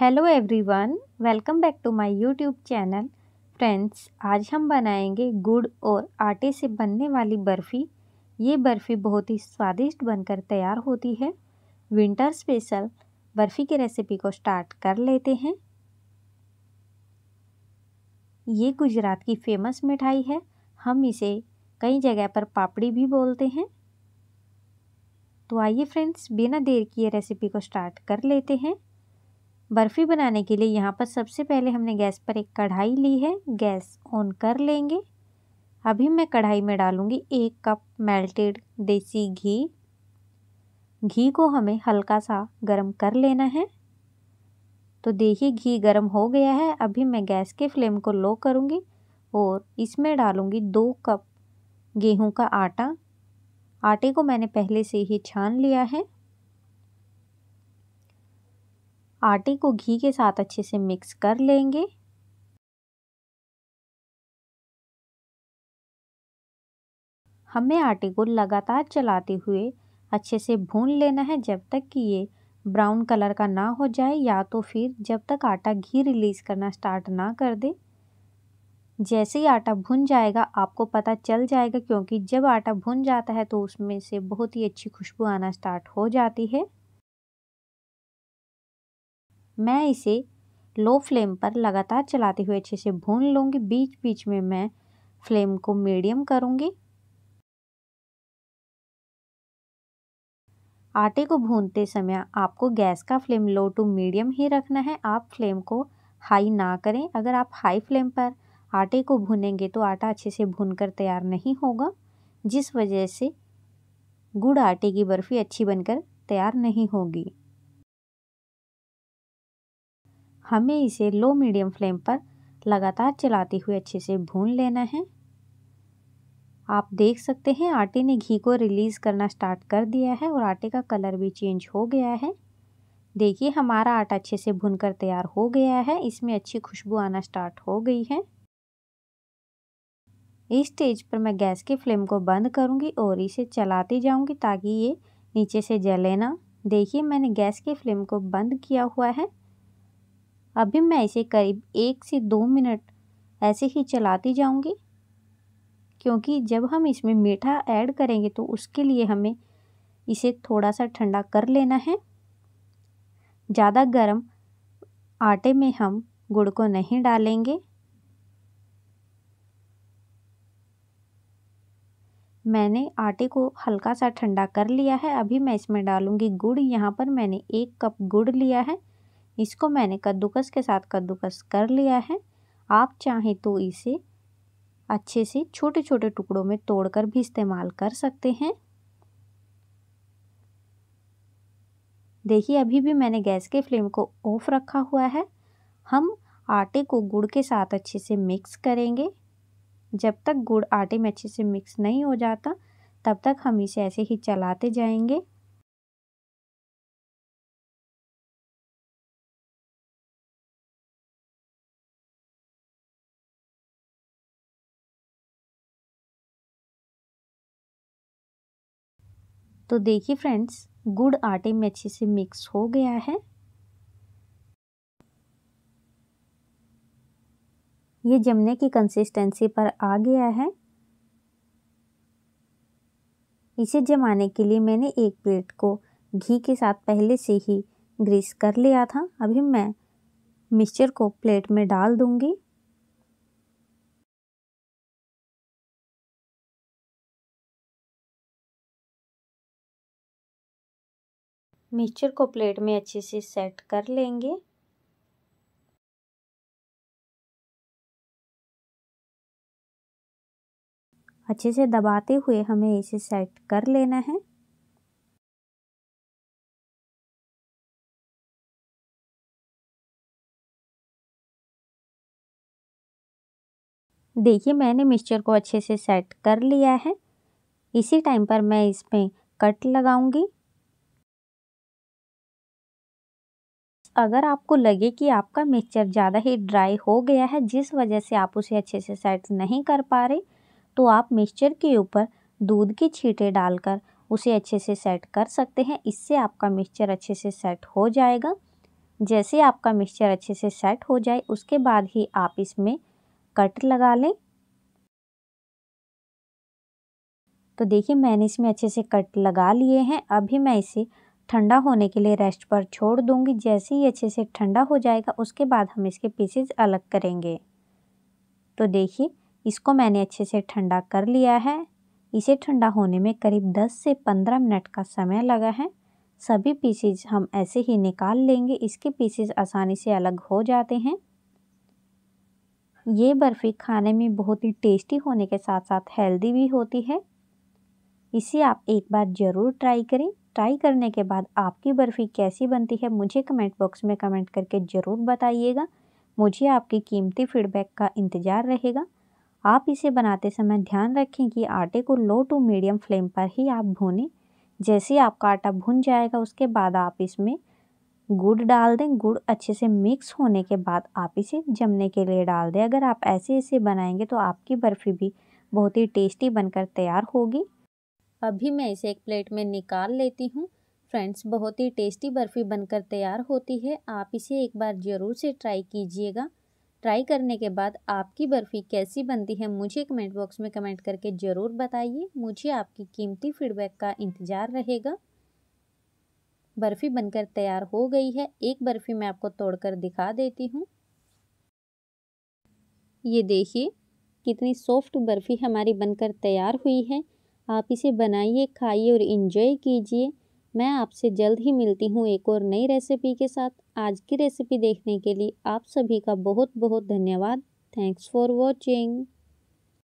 hello everyone welcome back to my YouTube channel friends आज हम बनाएंगे गुड़ और आटे से बनने वाली बर्फ़ी ये बर्फ़ी बहुत ही स्वादिष्ट बनकर तैयार होती है विंटर स्पेशल बर्फ़ी की रेसिपी को स्टार्ट कर लेते हैं ये गुजरात की फेमस मिठाई है हम इसे कई जगह पर पापड़ी भी बोलते हैं तो आइए फ्रेंड्स बिना देर किए रेसिपी को स्टार्ट कर लेते हैं बर्फ़ी बनाने के लिए यहाँ पर सबसे पहले हमने गैस पर एक कढ़ाई ली है गैस ऑन कर लेंगे अभी मैं कढ़ाई में डालूँगी एक कप मेल्टेड देसी घी घी को हमें हल्का सा गर्म कर लेना है तो देखिए घी गर्म हो गया है अभी मैं गैस के फ्लेम को लो करूँगी और इसमें डालूँगी दो कप गेहूं का आटा आटे को मैंने पहले से ही छान लिया है आटे को घी के साथ अच्छे से मिक्स कर लेंगे हमें आटे को लगातार चलाते हुए अच्छे से भून लेना है जब तक कि ये ब्राउन कलर का ना हो जाए या तो फिर जब तक आटा घी रिलीज़ करना स्टार्ट ना कर दे जैसे ही आटा भुन जाएगा आपको पता चल जाएगा क्योंकि जब आटा भुन जाता है तो उसमें से बहुत ही अच्छी खुशबू आना स्टार्ट हो जाती है मैं इसे लो फ्लेम पर लगातार चलाते हुए अच्छे से भून लूँगी बीच बीच में मैं फ्लेम को मीडियम करूँगी आटे को भूनते समय आपको गैस का फ्लेम लो टू मीडियम ही रखना है आप फ्लेम को हाई ना करें अगर आप हाई फ्लेम पर आटे को भूनेंगे तो आटा अच्छे से भून कर तैयार नहीं होगा जिस वजह से गुड़ आटे की बर्फ़ी अच्छी बनकर तैयार नहीं होगी हमें इसे लो मीडियम फ्लेम पर लगातार चलाते हुए अच्छे से भून लेना है आप देख सकते हैं आटे ने घी को रिलीज़ करना स्टार्ट कर दिया है और आटे का कलर भी चेंज हो गया है देखिए हमारा आटा अच्छे से कर तैयार हो गया है इसमें अच्छी खुशबू आना स्टार्ट हो गई है इस स्टेज पर मैं गैस के फ्लेम को बंद करूंगी और इसे चलाती जाऊंगी ताकि ये नीचे से जले ना देखिए मैंने गैस के फ्लेम को बंद किया हुआ है अभी मैं इसे करीब एक से दो मिनट ऐसे ही चलाती जाऊंगी क्योंकि जब हम इसमें मीठा ऐड करेंगे तो उसके लिए हमें इसे थोड़ा सा ठंडा कर लेना है ज़्यादा गर्म आटे में हम गुड़ को नहीं डालेंगे मैंने आटे को हल्का सा ठंडा कर लिया है अभी मैं इसमें डालूंगी गुड़ यहाँ पर मैंने एक कप गुड़ लिया है इसको मैंने कद्दूकस के साथ कद्दूकस कर लिया है आप चाहें तो इसे अच्छे से छोटे छोटे टुकड़ों में तोड़कर भी इस्तेमाल कर सकते हैं देखिए अभी भी मैंने गैस के फ्लेम को ऑफ रखा हुआ है हम आटे को गुड़ के साथ अच्छे से मिक्स करेंगे जब तक गुड़ आटे में अच्छे से मिक्स नहीं हो जाता तब तक हम इसे ऐसे ही चलाते जाएंगे तो देखिए फ्रेंड्स गुड़ आटे में अच्छे से मिक्स हो गया है ये जमने की कंसिस्टेंसी पर आ गया है इसे जमाने के लिए मैंने एक प्लेट को घी के साथ पहले से ही ग्रीस कर लिया था अभी मैं मिक्सचर को प्लेट में डाल दूंगी मिक्सचर को प्लेट में अच्छे से सेट कर लेंगे अच्छे से दबाते हुए हमें इसे सेट कर लेना है देखिए मैंने मिक्सचर को अच्छे से सेट कर लिया है इसी टाइम पर मैं इसमें कट लगाऊंगी अगर आपको लगे कि आपका मिक्सचर ज़्यादा ही ड्राई हो गया है जिस वजह से आप उसे अच्छे से सेट नहीं कर पा रहे तो आप मिक्सचर के ऊपर दूध की छींटे डालकर उसे अच्छे से सेट कर सकते हैं इससे आपका मिक्सचर अच्छे से सेट हो जाएगा जैसे आपका मिक्सचर अच्छे से सेट हो जाए उसके बाद ही आप इसमें कट लगा लें तो देखिए मैंने इसमें अच्छे से कट लगा लिए हैं अभी मैं इसे ठंडा होने के लिए रेस्ट पर छोड़ दूंगी जैसे ही अच्छे से ठंडा हो जाएगा उसके बाद हम इसके पीसेज अलग करेंगे तो देखिए इसको मैंने अच्छे से ठंडा कर लिया है इसे ठंडा होने में करीब 10 से 15 मिनट का समय लगा है सभी पीसेज हम ऐसे ही निकाल लेंगे इसके पीसेज आसानी से अलग हो जाते हैं ये बर्फ़ी खाने में बहुत ही टेस्टी होने के साथ साथ हेल्दी भी होती है इसे आप एक बार ज़रूर ट्राई करें ट्राई करने के बाद आपकी बर्फ़ी कैसी बनती है मुझे कमेंट बॉक्स में कमेंट करके ज़रूर बताइएगा मुझे आपकी कीमती फीडबैक का इंतज़ार रहेगा आप इसे बनाते समय ध्यान रखें कि आटे को लो टू मीडियम फ्लेम पर ही आप भूनें जैसे आपका आटा भुन जाएगा उसके बाद आप इसमें गुड़ डाल दें गुड़ अच्छे से मिक्स होने के बाद आप इसे जमने के लिए डाल दें अगर आप ऐसे ऐसे बनाएंगे तो आपकी बर्फ़ी भी बहुत ही टेस्टी बनकर तैयार होगी अभी मैं इसे एक प्लेट में निकाल लेती हूँ फ्रेंड्स बहुत ही टेस्टी बर्फ़ी बनकर तैयार होती है आप इसे एक बार ज़रूर से ट्राई कीजिएगा ट्राई करने के बाद आपकी बर्फ़ी कैसी बनती है मुझे कमेंट बॉक्स में कमेंट करके ज़रूर बताइए मुझे आपकी कीमती फीडबैक का इंतज़ार रहेगा बर्फ़ी बनकर तैयार हो गई है एक बर्फ़ी मैं आपको तोड़कर दिखा देती हूँ ये देखिए कितनी सॉफ्ट बर्फ़ी हमारी बनकर तैयार हुई है आप इसे बनाइए खाइए और इन्जॉय कीजिए मैं आपसे जल्द ही मिलती हूँ एक और नई रेसिपी के साथ आज की रेसिपी देखने के लिए आप सभी का बहुत बहुत धन्यवाद थैंक्स फॉर वॉचिंग